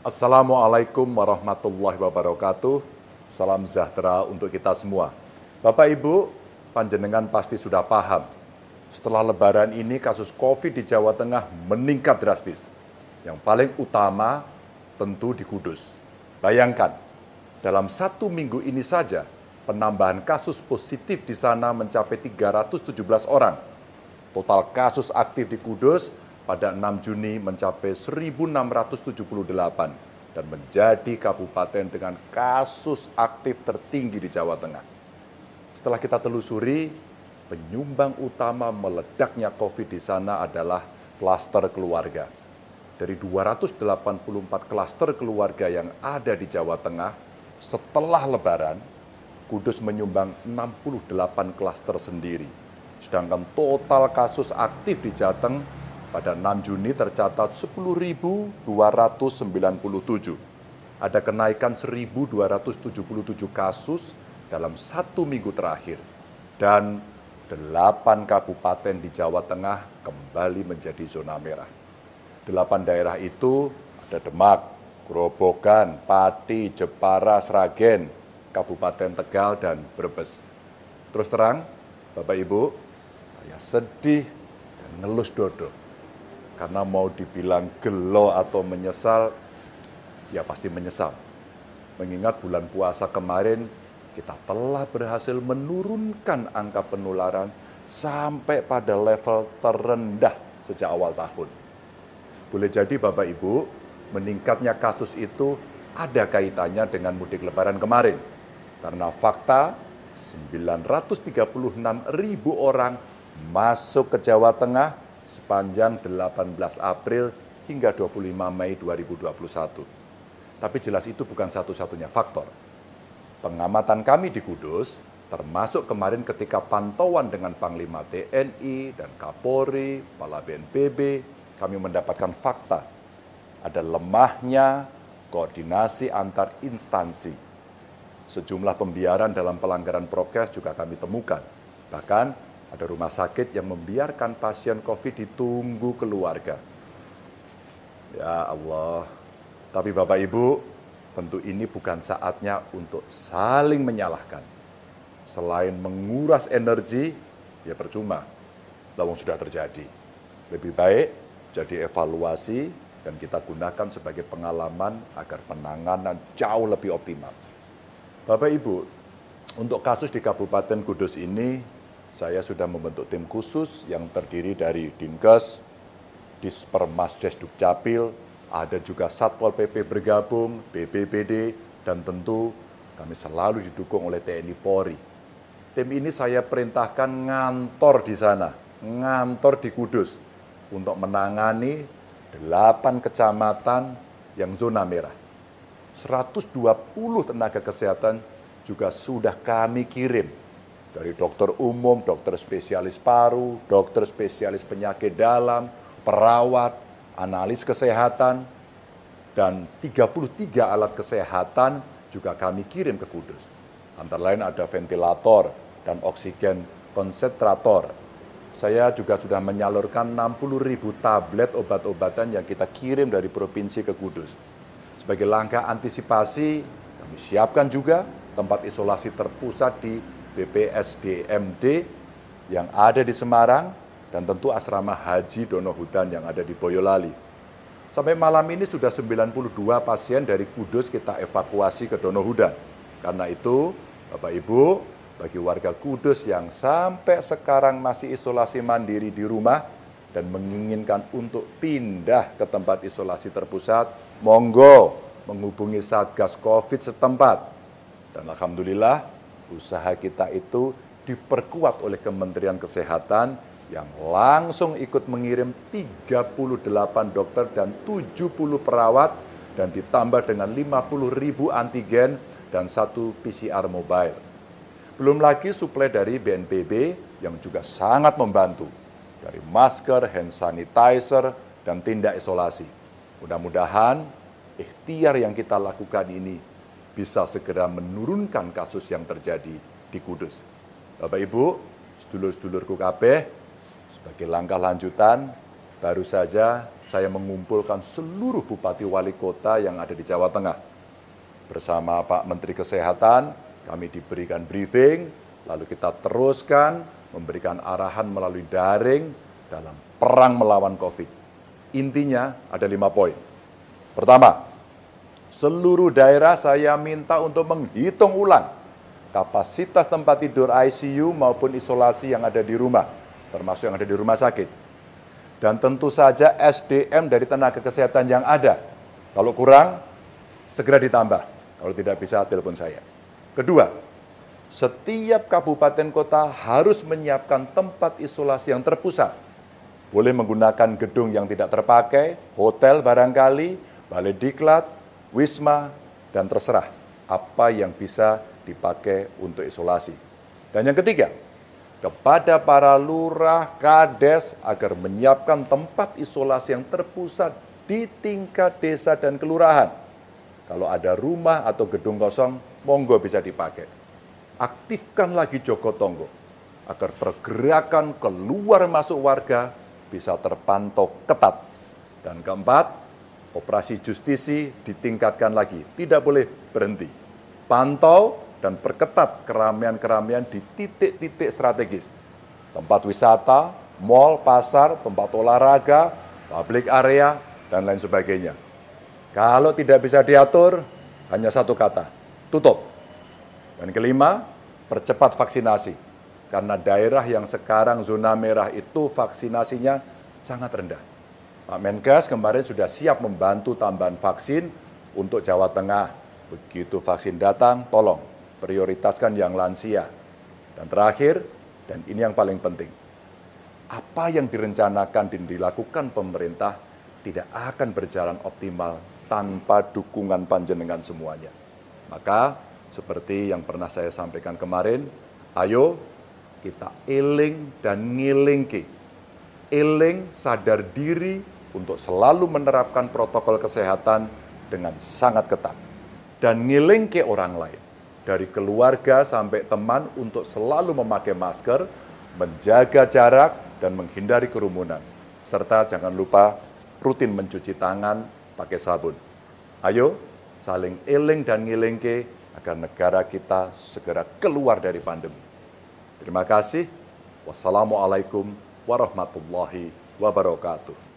Assalamualaikum warahmatullahi wabarakatuh. Salam sejahtera untuk kita semua. Bapak Ibu, panjenengan pasti sudah paham. Setelah lebaran ini kasus Covid di Jawa Tengah meningkat drastis. Yang paling utama tentu di Kudus. Bayangkan, dalam satu minggu ini saja penambahan kasus positif di sana mencapai 317 orang. Total kasus aktif di Kudus pada 6 Juni mencapai 1.678 dan menjadi kabupaten dengan kasus aktif tertinggi di Jawa Tengah. Setelah kita telusuri, penyumbang utama meledaknya COVID di sana adalah klaster keluarga. Dari 284 klaster keluarga yang ada di Jawa Tengah, setelah Lebaran, Kudus menyumbang 68 klaster sendiri. Sedangkan total kasus aktif di Jateng pada 6 Juni tercatat 10.297. Ada kenaikan 1.277 kasus dalam satu minggu terakhir. Dan 8 kabupaten di Jawa Tengah kembali menjadi zona merah. 8 daerah itu ada Demak, Grobogan, Pati, Jepara, Sragen, Kabupaten Tegal, dan Brebes. Terus terang, Bapak Ibu, saya sedih dan ngelus dodo karena mau dibilang gelo atau menyesal, ya pasti menyesal. Mengingat bulan puasa kemarin, kita telah berhasil menurunkan angka penularan sampai pada level terendah sejak awal tahun. Boleh jadi Bapak Ibu, meningkatnya kasus itu ada kaitannya dengan mudik lebaran kemarin. Karena fakta 936 ribu orang masuk ke Jawa Tengah sepanjang 18 April hingga 25 Mei 2021. Tapi jelas itu bukan satu-satunya faktor. Pengamatan kami di Kudus, termasuk kemarin ketika pantauan dengan Panglima TNI dan Kapolri, Kepala BNPB, kami mendapatkan fakta ada lemahnya koordinasi antar instansi. Sejumlah pembiaran dalam pelanggaran prokes juga kami temukan. Bahkan ada rumah sakit yang membiarkan pasien COVID ditunggu keluarga. Ya Allah, tapi Bapak Ibu, tentu ini bukan saatnya untuk saling menyalahkan. Selain menguras energi, ya percuma, lawang sudah terjadi. Lebih baik jadi evaluasi dan kita gunakan sebagai pengalaman agar penanganan jauh lebih optimal. Bapak Ibu, untuk kasus di Kabupaten Kudus ini saya sudah membentuk tim khusus yang terdiri dari Dinkes, Dispermas Dukcapil, ada juga Satpol PP bergabung, BPBD, dan tentu kami selalu didukung oleh TNI Polri. Tim ini saya perintahkan ngantor di sana, ngantor di Kudus untuk menangani 8 kecamatan yang zona merah. 120 tenaga kesehatan juga sudah kami kirim dari dokter umum, dokter spesialis paru, dokter spesialis penyakit dalam, perawat, analis kesehatan, dan 33 alat kesehatan juga kami kirim ke Kudus. Antara lain ada ventilator dan oksigen konsentrator. Saya juga sudah menyalurkan 60 ribu tablet obat-obatan yang kita kirim dari provinsi ke Kudus. Sebagai langkah antisipasi, kami siapkan juga tempat isolasi terpusat di BPSDMD yang ada di Semarang dan tentu asrama Haji Donohudan yang ada di Boyolali. Sampai malam ini sudah 92 pasien dari Kudus kita evakuasi ke Donohudan. Karena itu, Bapak Ibu, bagi warga Kudus yang sampai sekarang masih isolasi mandiri di rumah dan menginginkan untuk pindah ke tempat isolasi terpusat, monggo menghubungi Satgas Covid setempat. Dan alhamdulillah usaha kita itu diperkuat oleh Kementerian Kesehatan yang langsung ikut mengirim 38 dokter dan 70 perawat dan ditambah dengan 50 ribu antigen dan satu PCR mobile. Belum lagi suplai dari BNPB yang juga sangat membantu dari masker, hand sanitizer, dan tindak isolasi. Mudah-mudahan ikhtiar yang kita lakukan ini bisa segera menurunkan kasus yang terjadi di Kudus. Bapak Ibu, sedulur-sedulurku kabeh, sebagai langkah lanjutan, baru saja saya mengumpulkan seluruh bupati wali kota yang ada di Jawa Tengah. Bersama Pak Menteri Kesehatan, kami diberikan briefing, lalu kita teruskan memberikan arahan melalui daring dalam perang melawan COVID. Intinya ada lima poin. Pertama, Seluruh daerah saya minta untuk menghitung ulang kapasitas tempat tidur ICU maupun isolasi yang ada di rumah, termasuk yang ada di rumah sakit. Dan tentu saja SDM dari tenaga kesehatan yang ada. Kalau kurang, segera ditambah. Kalau tidak bisa, telepon saya. Kedua, setiap kabupaten kota harus menyiapkan tempat isolasi yang terpusat. Boleh menggunakan gedung yang tidak terpakai, hotel barangkali, balai diklat, wisma, dan terserah apa yang bisa dipakai untuk isolasi. Dan yang ketiga, kepada para lurah, kades agar menyiapkan tempat isolasi yang terpusat di tingkat desa dan kelurahan. Kalau ada rumah atau gedung kosong, monggo bisa dipakai. Aktifkan lagi Joko Tonggo agar pergerakan keluar masuk warga bisa terpantau ketat. Dan keempat, operasi justisi ditingkatkan lagi, tidak boleh berhenti. Pantau dan perketat keramaian-keramaian di titik-titik strategis. Tempat wisata, mall, pasar, tempat olahraga, public area, dan lain sebagainya. Kalau tidak bisa diatur, hanya satu kata, tutup. Dan kelima, percepat vaksinasi. Karena daerah yang sekarang zona merah itu vaksinasinya sangat rendah. Pak Menkes kemarin sudah siap membantu tambahan vaksin untuk Jawa Tengah. Begitu vaksin datang, tolong prioritaskan yang lansia. Dan terakhir, dan ini yang paling penting, apa yang direncanakan dan dilakukan pemerintah tidak akan berjalan optimal tanpa dukungan panjenengan semuanya. Maka seperti yang pernah saya sampaikan kemarin, ayo kita iling dan ngilingki. iling sadar diri untuk selalu menerapkan protokol kesehatan dengan sangat ketat dan ngiling ke orang lain. Dari keluarga sampai teman untuk selalu memakai masker, menjaga jarak, dan menghindari kerumunan. Serta jangan lupa rutin mencuci tangan pakai sabun. Ayo saling eling dan ke agar negara kita segera keluar dari pandemi. Terima kasih. Wassalamualaikum warahmatullahi wabarakatuh.